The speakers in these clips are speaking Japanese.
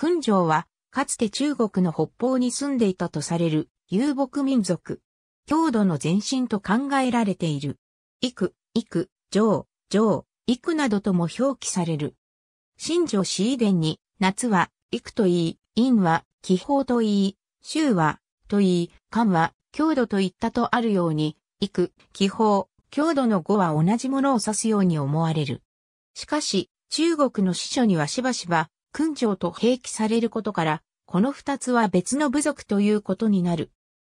君城は、かつて中国の北方に住んでいたとされる遊牧民族。郷土の前身と考えられている。幾、幾、城、城、幾などとも表記される。新城市遺伝に、夏は、幾と言い、陰は、気泡と言い、州は、と言い、漢は、郷土と言ったとあるように、幾、気泡、郷土の語は同じものを指すように思われる。しかし、中国の司書にはしばしば、勲章と併記されることから、この二つは別の部族ということになる。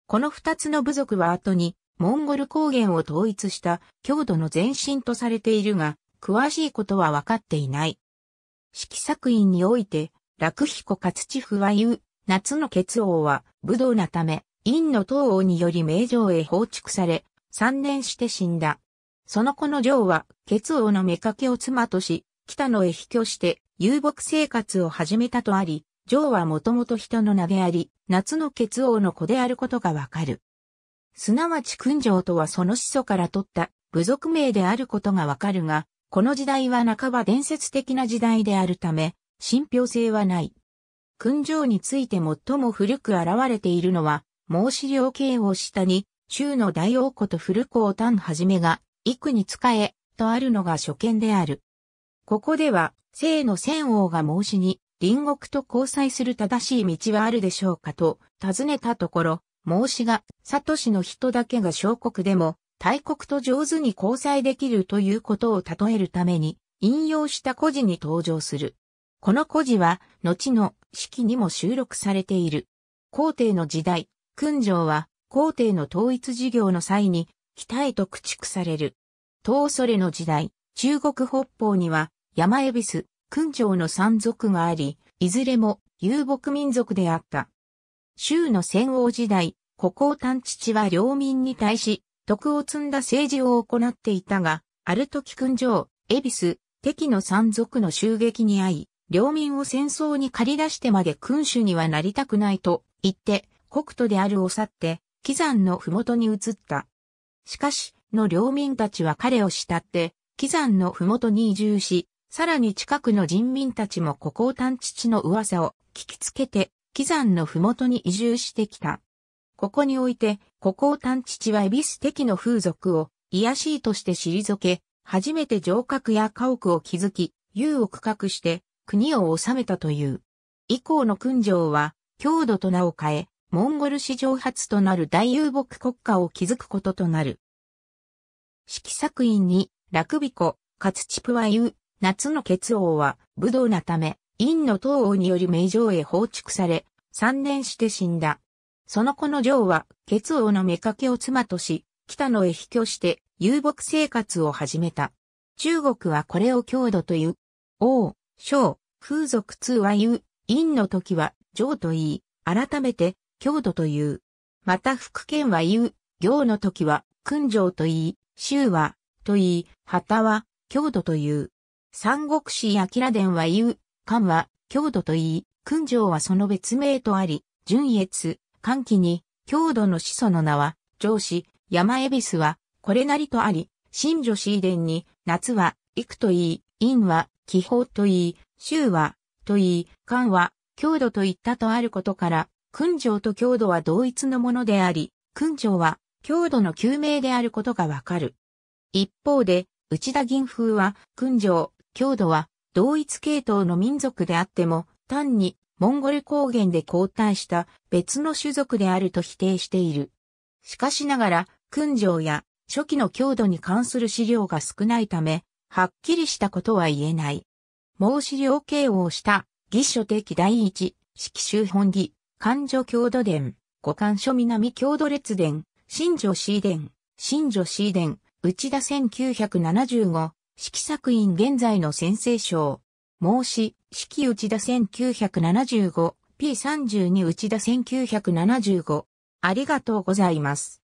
この二つの部族は後に、モンゴル高原を統一した郷土の前身とされているが、詳しいことは分かっていない。式作院において、楽彦勝地府は言う、夏の結王は武道なため、院の東王により名城へ放逐され、三年して死んだ。その子の城は、結王の妾を妻とし、北野へ飛居して、遊牧生活を始めたとあり、ジョーはもともと人の名であり、夏の結王の子であることがわかる。すなわち君城とはその始祖から取った部族名であることがわかるが、この時代は半ば伝説的な時代であるため、信憑性はない。君城について最も古く現れているのは、孟子領慶を下に、州の大王子と古公丹はじめが、幾に仕え、とあるのが初見である。ここでは、生の仙王が申しに、隣国と交際する正しい道はあるでしょうかと尋ねたところ、孟子が、サトシの人だけが小国でも、大国と上手に交際できるということを例えるために、引用した故事に登場する。この故事は、後の式にも収録されている。皇帝の時代、君上は、皇帝の統一事業の際に、北へと駆逐される。東それの時代、中国北方には、山恵比寿、訓長の山族があり、いずれも遊牧民族であった。州の戦王時代、国こ丹探知地は領民に対し、徳を積んだ政治を行っていたが、ある時訓長、恵比寿、敵の山族の襲撃に遭い、領民を戦争に駆り出してまで君主にはなりたくないと言って、国都であるを去って、貴山の麓に移った。しかし、の領民たちは彼を慕って、貴山の麓に移住し、さらに近くの人民たちもここを探知地の噂を聞きつけて、貴山の麓に移住してきた。ここにおいて、ここを探知地はエビス敵の風俗を癒しいとして退け、初めて城郭や家屋を築き、遊を区画して国を治めたという。以降の勲城は、郷土と名を変え、モンゴル史上初となる大遊牧国家を築くこととなる。色作院に、落尾湖、カツチプワユ、夏の結王は、武道なため、陰の東王により名城へ放逐され、三年して死んだ。その子の城は、結王の妾を妻とし、北野へ引居して、遊牧生活を始めた。中国はこれを強度という。王、将、風俗通は言う、陰の時は、城と言い、改めて、強度という。また福建は言う、行の時は、君城と言い、州は、と言い、旗は、郷土という。三国志明伝は言う、漢は、郷土と言い、君城はその別名とあり、純越、漢喜に、郷土の始祖の名は、上司、山恵比寿は、これなりとあり、新女子遺伝に、夏は、幾と言い、陰は、気泡と言い、州は、と言い、漢は、郷土と言ったとあることから、君城と郷土は同一のものであり、君城は、郷土の旧名であることがわかる。一方で、内田銀風は、君城、強度は同一系統の民族であっても、単にモンゴル高原で交代した別の種族であると否定している。しかしながら、訓城や初期の強度に関する資料が少ないため、はっきりしたことは言えない。孟子領慶応した義書的第一、式周本義、漢女郷土伝、五漢書南郷土列伝、新女 C 伝、新女 C 伝、内田1975、式作院現在の先生賞。申し、式内田 1975P32 内田1975。ありがとうございます。